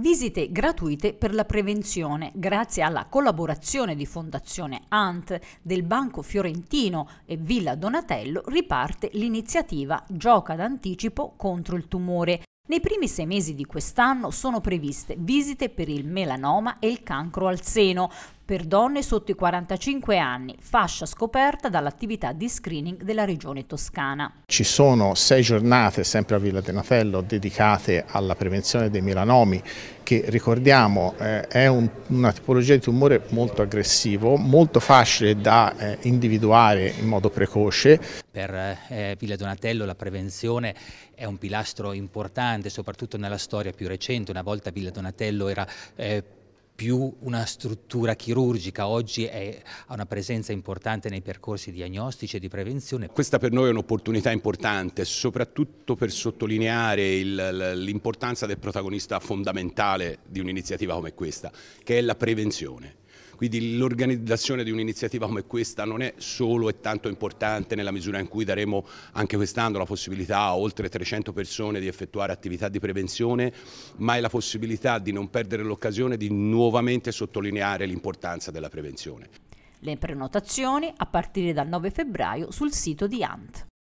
Visite gratuite per la prevenzione grazie alla collaborazione di Fondazione ANT, del Banco Fiorentino e Villa Donatello riparte l'iniziativa Gioca d'anticipo contro il tumore nei primi sei mesi di quest'anno sono previste visite per il melanoma e il cancro al seno per donne sotto i 45 anni, fascia scoperta dall'attività di screening della regione toscana. Ci sono sei giornate, sempre a Villa Denatello, dedicate alla prevenzione dei melanomi che ricordiamo eh, è un, una tipologia di tumore molto aggressivo, molto facile da eh, individuare in modo precoce. Per eh, Villa Donatello la prevenzione è un pilastro importante, soprattutto nella storia più recente. Una volta Villa Donatello era eh, più una struttura chirurgica, oggi è, ha una presenza importante nei percorsi diagnostici e di prevenzione. Questa per noi è un'opportunità importante, soprattutto per sottolineare l'importanza del protagonista fondamentale di un'iniziativa come questa, che è la prevenzione. Quindi l'organizzazione di un'iniziativa come questa non è solo e tanto importante nella misura in cui daremo anche quest'anno la possibilità a oltre 300 persone di effettuare attività di prevenzione, ma è la possibilità di non perdere l'occasione di nuovamente sottolineare l'importanza della prevenzione. Le prenotazioni a partire dal 9 febbraio sul sito di ANT.